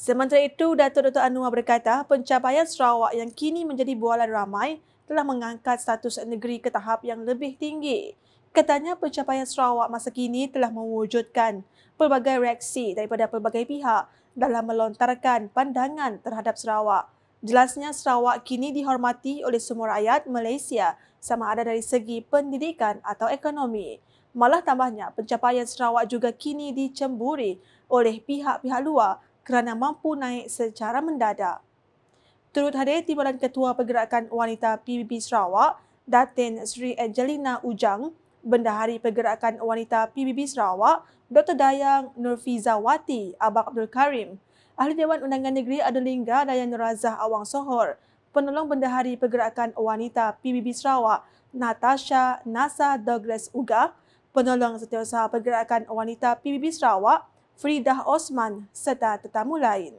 Sementara itu, Datuk Dr. Anwar berkata pencapaian Sarawak yang kini menjadi bualan ramai telah mengangkat status negeri ke tahap yang lebih tinggi. Katanya pencapaian Sarawak masa kini telah mewujudkan pelbagai reaksi daripada pelbagai pihak dalam melontarkan pandangan terhadap Sarawak. Jelasnya Sarawak kini dihormati oleh semua rakyat Malaysia sama ada dari segi pendidikan atau ekonomi. Malah tambahnya pencapaian Sarawak juga kini dicemburi oleh pihak-pihak luar kerana mampu naik secara mendadak. Turut hadir Timbalan Ketua Pergerakan Wanita PBB Sarawak, Datin Sri Angelina Ujang, Bendahari Pergerakan Wanita PBB Sarawak, Dr. Dayang Nurfizawati Abang Abdul Karim, Ahli Dewan Undangan Negeri Adelingga Dayang Nurazah Awang Sohor, Penolong Bendahari Pergerakan Wanita PBB Sarawak, Natasha Nasa Douglas Uga, Penolong Setiausaha Pergerakan Wanita PBB Sarawak, Frida Osman serta tetamu lain.